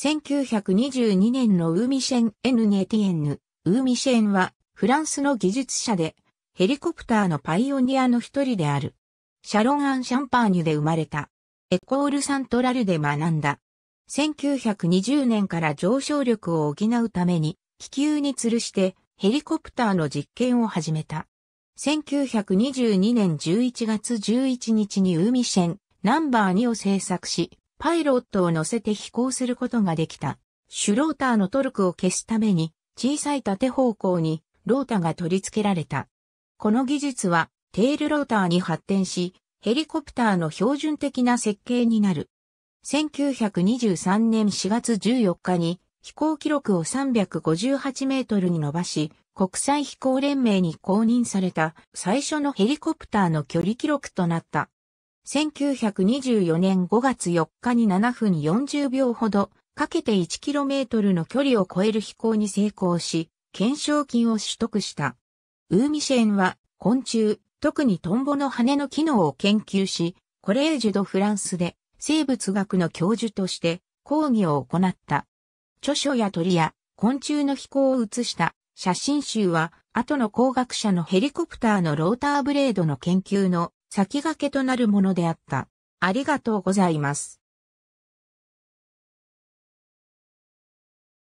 1922年のウーミシェン・エヌ・ネティエンヌ。ウーミシェンは、フランスの技術者で、ヘリコプターのパイオニアの一人である。シャロン・アン・シャンパーニュで生まれた。エコール・サントラルで学んだ。1920年から上昇力を補うために、気球に吊るしてヘリコプターの実験を始めた。1922年11月11日にウーミシェン、ナンバー2を制作し、パイロットを乗せて飛行することができた。シュローターのトルクを消すために、小さい縦方向にロータが取り付けられた。この技術は、テールローターに発展し、ヘリコプターの標準的な設計になる。1923年4月14日に飛行記録を358メートルに伸ばし、国際飛行連盟に公認された最初のヘリコプターの距離記録となった。1924年5月4日に7分40秒ほどかけて 1km の距離を超える飛行に成功し、懸賞金を取得した。ウーミシェンは昆虫、特にトンボの羽の機能を研究し、コレージュド・フランスで生物学の教授として講義を行った。著書や鳥や昆虫の飛行を写した写真集は後の工学者のヘリコプターのローターブレードの研究の先駆けとなるものであった。ありがとうございます。